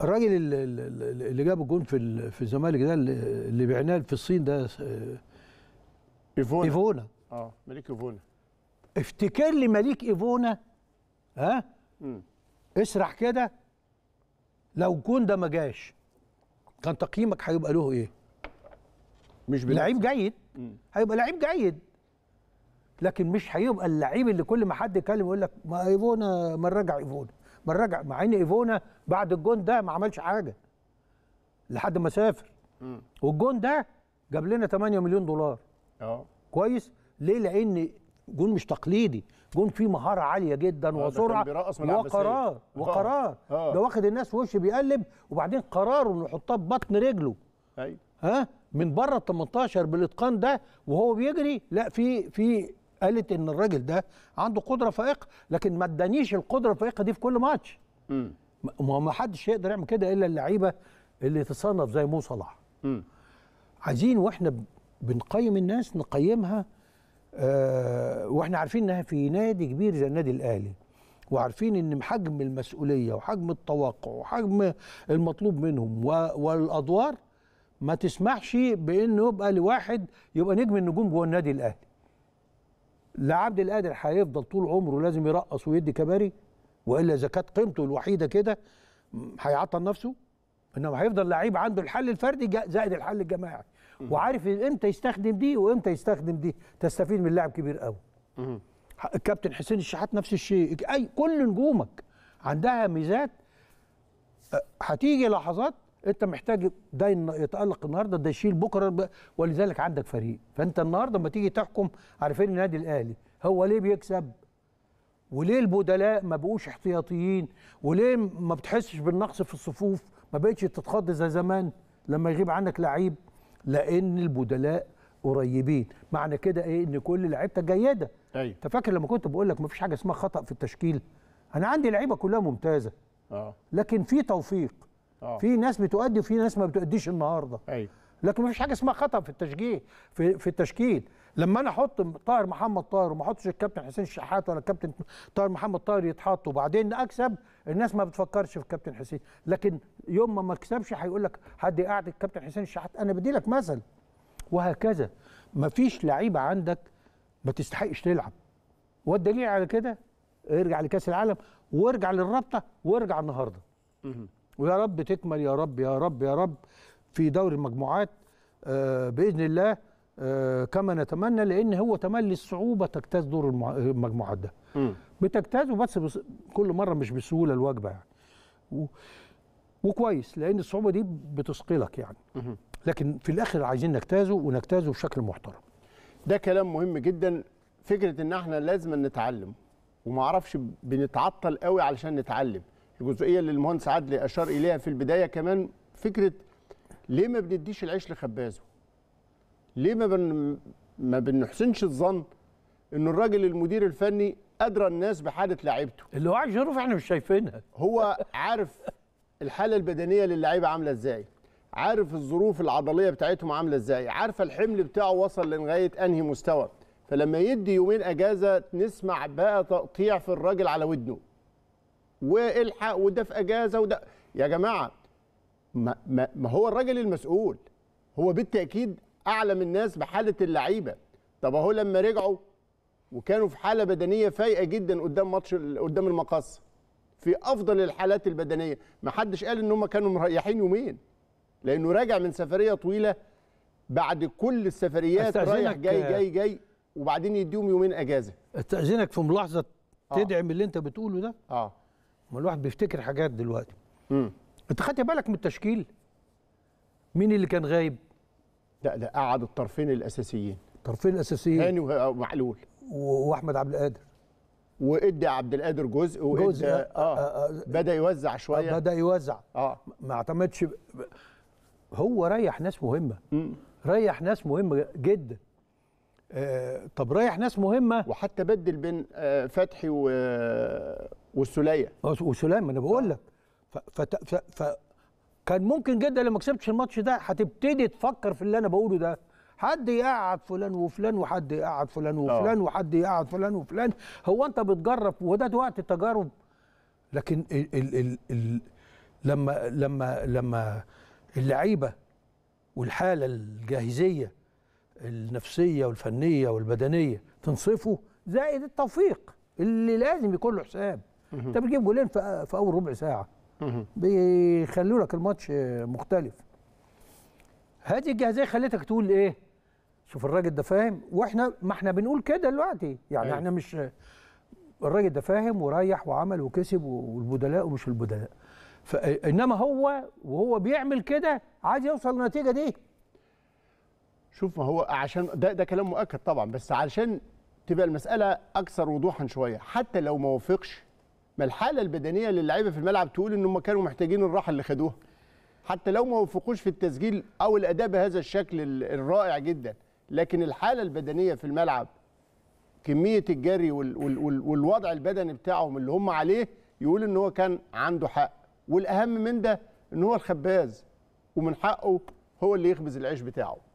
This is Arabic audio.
الراجل اللي جاب الجون في في الزمالك ده اللي بعناه في الصين ده ايفونا ايفونا اه مليك ايفونا افتكر لي مليك ايفونا ها مم. اسرح كده لو الجون ده ما جاش كان تقييمك هيبقى له ايه؟ مش لعيب جيد هيبقى لعيب جيد لكن مش هيبقى اللعيب اللي كل ما حد يتكلم يقول لك ما ايفونا ما نراجع ايفونا بنراجع مع ان ايفونا بعد الجون ده ما عملش حاجه لحد ما سافر والجون ده جاب لنا 8 مليون دولار اه كويس ليه لان جون مش تقليدي جون فيه مهاره عاليه جدا آه، وسرعه وقرار وقرار آه. ده واخد الناس وش بيقلب وبعدين قراره انه يحطها ببطن رجله ايوه ها من بره ال 18 بالاتقان ده وهو بيجري لا في في قالت ان الراجل ده عنده قدره فائقه لكن ما ادانيش القدره الفائقه دي في كل ماتش ما ما حدش يقدر يعمل كده الا اللعيبه اللي تصنف زي مو صلاح عايزين واحنا بنقيم الناس نقيمها آه واحنا عارفين انها في نادي كبير زي النادي الاهلي وعارفين ان حجم المسؤوليه وحجم التوقع وحجم المطلوب منهم والادوار ما تسمحش بانه يبقى لواحد يبقى نجم النجوم جوه النادي الاهلي لا عبد القادر هيفضل طول عمره لازم يرقص ويدي كباري والا اذا كانت قيمته الوحيده كده هيعطل نفسه انما هيفضل لعيب عنده الحل الفردي زائد الحل الجماعي وعارف امتى يستخدم دي وامتى يستخدم دي تستفيد من لاعب كبير قوي الكابتن حسين الشحات نفس الشيء اي كل نجومك عندها ميزات هتيجي لحظات انت محتاج ده يتالق النهارده ده يشيل بكره ولذلك عندك فريق فانت النهارده لما تيجي تحكم عارفين النادي الاهلي هو ليه بيكسب وليه البدلاء ما بقوش احتياطيين وليه ما بتحسش بالنقص في الصفوف ما بقتش تتخض زي زمان لما يغيب عنك لعيب لان البدلاء قريبين معنى كده ايه ان كل لعيبتك جيده ايوه انت فاكر لما كنت بقول لك ما فيش حاجه اسمها خطا في التشكيل انا عندي لعيبه كلها ممتازه اه لكن في توفيق آه. في ناس بتؤدي وفي ناس ما بتؤديش النهارده أيوة. لكن ما فيش حاجه اسمها خطا في التشجيع في, في التشكيل لما انا احط طاهر محمد طاهر وما احطش الكابتن حسين الشحات ولا الكابتن طاهر محمد طاهر يتحط وبعدين اكسب الناس ما بتفكرش في الكابتن حسين لكن يوم ما ما اكسبش هيقول لك حد قاعد الكابتن حسين الشحات انا بدي لك مثل وهكذا ما فيش لعيبه عندك ما تستحقش تلعب والدليل على كده ارجع لكاس العالم وارجع للرابطه وارجع النهارده ويا رب تكمل يا رب يا رب يا رب في دوري المجموعات آه، باذن الله آه، كما نتمنى لان هو تملي الصعوبه تجتاز دور المجموعات ده بتجتازه بس كل مره مش بسهوله الواجبه يعني وكويس لان الصعوبه دي بتثقلك يعني لكن في الاخر عايزين نجتازه ونجتازه بشكل محترم ده كلام مهم جدا فكره ان احنا لازم نتعلم وما اعرفش بنتعطل قوي علشان نتعلم الجزئيه اللي المهندس عدلي اشار اليها في البدايه كمان فكره ليه ما بنديش العيش لخبازه؟ ليه ما بن ما بنحسنش الظن ان الراجل المدير الفني ادرى الناس بحاله لعيبته اللي هو عايش ظروف احنا مش شايفينها هو عارف الحاله البدنيه للعيبه عامله ازاي عارف الظروف العضليه بتاعتهم عامله ازاي عارف الحمل بتاعه وصل لغايه انهي مستوى فلما يدي يومين اجازه نسمع بقى تقطيع في الراجل على ودنه والحق وده في اجازه وده يا جماعه ما, ما, ما هو الراجل المسؤول هو بالتاكيد اعلم الناس بحاله اللعيبه طب اهو لما رجعوا وكانوا في حاله بدنيه فايقه جدا قدام ماتش قدام المقص في افضل الحالات البدنيه ما حدش قال ان هم كانوا مريحين يومين لانه راجع من سفريه طويله بعد كل السفريات رايح جاي جاي جاي وبعدين يديهم يومين اجازه استاذنك في ملاحظه آه. تدعم آه. اللي انت بتقوله ده اه ما الواحد بيفتكر حاجات دلوقتي امم انت خدت بالك من التشكيل مين اللي كان غايب لا ده قعد الطرفين الاساسيين الطرفين الاساسيين هاني ومعلول آه، واحمد عبد القادر وادى عبد القادر جزء وادى جزء آه, آه, آه, آه, آه، بدا يوزع شويه آه بدا يوزع اه ما اعتمدش ب... هو ريح ناس مهمه مم. ريح ناس مهمه جدا آه طب ريح ناس مهمه وحتى بدل بين آه فتحي و والسوليه وسليم انا بقول لك فكان ممكن جدا لما كسبتش الماتش ده هتبتدي تفكر في اللي انا بقوله ده حد يقعد فلان وفلان وحد يقعد فلان آه. وفلان أوه. وحد يقعد فلان وفلان هو انت بتجرب وده وقت التجارب لكن ال ال ال ال لما لما لما اللعيبه والحاله الجاهزيه النفسيه والفنيه والبدنيه تنصفه زائد التوفيق اللي لازم يكون له حساب انت بتجيب جولين في اول ربع ساعه بيخلوا لك الماتش مختلف هذه الجاهزيه خلتك تقول ايه شوف الراجل ده فاهم واحنا ما احنا بنقول كده دلوقتي يعني أيه. احنا مش الراجل ده فاهم وريح وعمل وكسب والبدلاء ومش البدلاء فانما هو وهو بيعمل كده عايز يوصل للنتيجه دي شوف ما هو عشان ده ده كلام مؤكد طبعا بس علشان تبقى المساله اكثر وضوحا شويه حتى لو ما وافقش ما الحاله البدنيه للعيبة في الملعب تقول ان هم كانوا محتاجين الراحه اللي خدوها حتى لو ما وفقوش في التسجيل او الاداء بهذا الشكل الرائع جدا لكن الحاله البدنيه في الملعب كميه الجري وال وال وال والوضع البدني بتاعهم اللي هم عليه يقول ان هو كان عنده حق والاهم من ده ان هو الخباز ومن حقه هو اللي يخبز العيش بتاعه